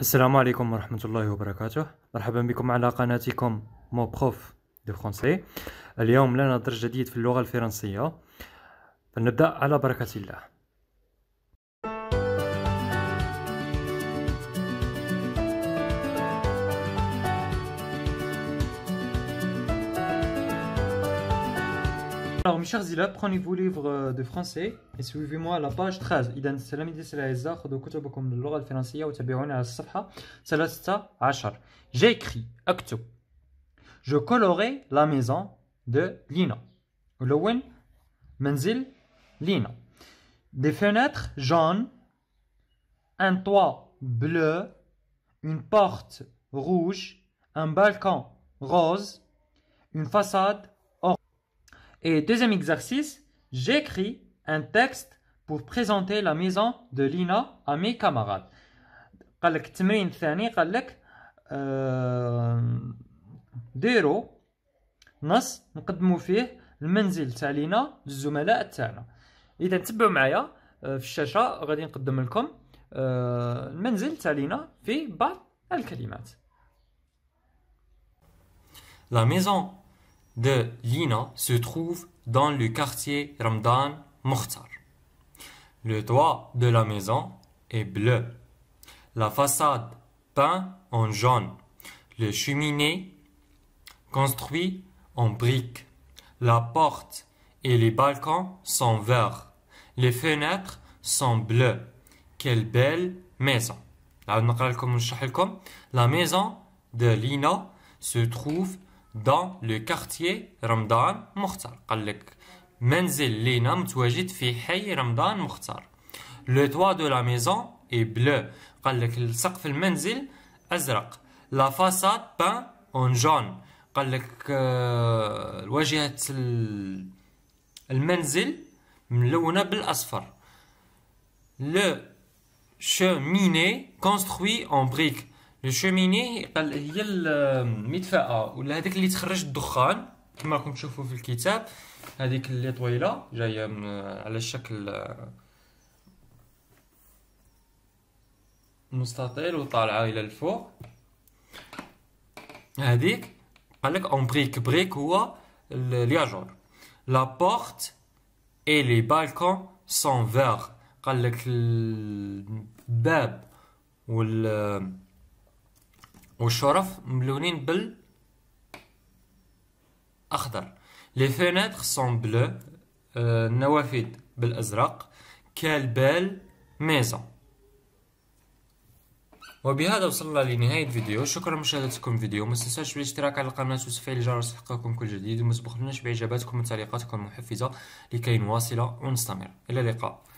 السلام عليكم ورحمة الله وبركاته مرحبا بكم على قناتكم مو بخوف دو فرونسي اليوم لنا درس جديد في اللغة الفرنسية فنبدأ على بركة الله Alors, mes chers élèves, prenez vos livres de français et suivez-moi à la page 13. J'ai écrit, يدي J'écris, Je colorais la maison de Lina. Lowen, منزل Lina. Des fenêtres jaunes, un toit bleu, une porte rouge, un balcon rose, une façade et deuxième exercice, j'écris un texte pour présenter la maison de Lina à mes camarades. قال لك التمرين الثاني قال لك ديروا نص نقدموا فيه المنزل تاع لينا للزملاء تاعنا اذا تبعوا معايا في الشاشه غادي نقدم لكم المنزل تاع لينا في بعض الكلمات La maison de Lina se trouve dans le quartier Ramdan Mokhtar. Le toit de la maison est bleu. La façade peint en jaune. Le cheminée construit en briques. La porte et les balcons sont verts. Les fenêtres sont bleues. Quelle belle maison. La maison de Lina se trouve دون لو كارتيي رمضان مختار قال لك منزل لينا متواجد في حي رمضان مختار لو توا دو لا ميزون اي بلو قال لك سقف المنزل ازرق لا فاساد بان اون جون قال لك واجهه المنزل ملونه بالاصفر لو شوميني كونستروي اون بريك شوميني قال هي المدفأة ولا هذيك اللي تخرج الدخان كما راكم تشوفوا في الكتاب هذيك اللي طويله جايه على شكل مستطيل وطالعه الى الفوق هذيك قال لك اون بريك بريك هو الياجور لا بورت اي لي بالكون سون فيغ قال لك الباب وال والشرف ملونين بال اخضر لي فينيتر سون بلو النوافذ بالازرق كالبال ميزون وبهذا وصلنا لنهاية الفيديو شكرا لمشاهدتكم الفيديو ما تنساوش بالاشتراك على القناة وتفعيل الجرس لتحققكم كل جديد وما تبخلوناش بإجاباتكم وتعليقاتكم المحفزة لكي نواصل ونستمر إلى اللقاء